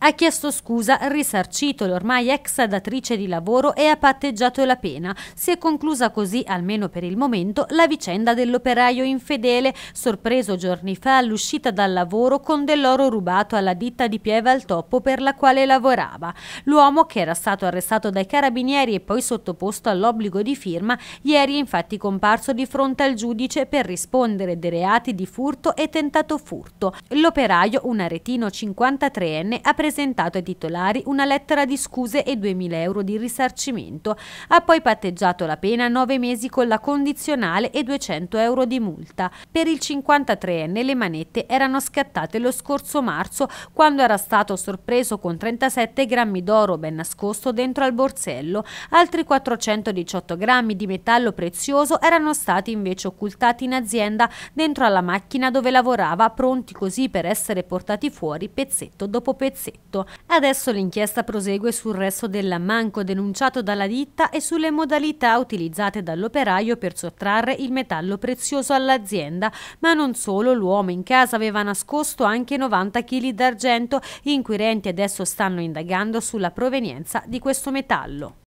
Ha chiesto scusa, risarcito l'ormai ex datrice di lavoro e ha patteggiato la pena. Si è conclusa così, almeno per il momento, la vicenda dell'operaio infedele, sorpreso giorni fa all'uscita dal lavoro con dell'oro rubato alla ditta di Pieve al Toppo per la quale lavorava. L'uomo, che era stato arrestato dai carabinieri e poi sottoposto all'obbligo di firma, ieri è infatti comparso di fronte al giudice per rispondere dei reati di furto e tentato furto. L'operaio, un aretino 53enne, ha preso presentato ai titolari una lettera di scuse e 2.000 euro di risarcimento. Ha poi patteggiato la pena 9 mesi con la condizionale e 200 euro di multa. Per il 53enne le manette erano scattate lo scorso marzo quando era stato sorpreso con 37 grammi d'oro ben nascosto dentro al borsello. Altri 418 grammi di metallo prezioso erano stati invece occultati in azienda dentro alla macchina dove lavorava, pronti così per essere portati fuori pezzetto dopo pezzetto detto. Adesso l'inchiesta prosegue sul resto dell'ammanco denunciato dalla ditta e sulle modalità utilizzate dall'operaio per sottrarre il metallo prezioso all'azienda. Ma non solo, l'uomo in casa aveva nascosto anche 90 kg d'argento. Gli inquirenti adesso stanno indagando sulla provenienza di questo metallo.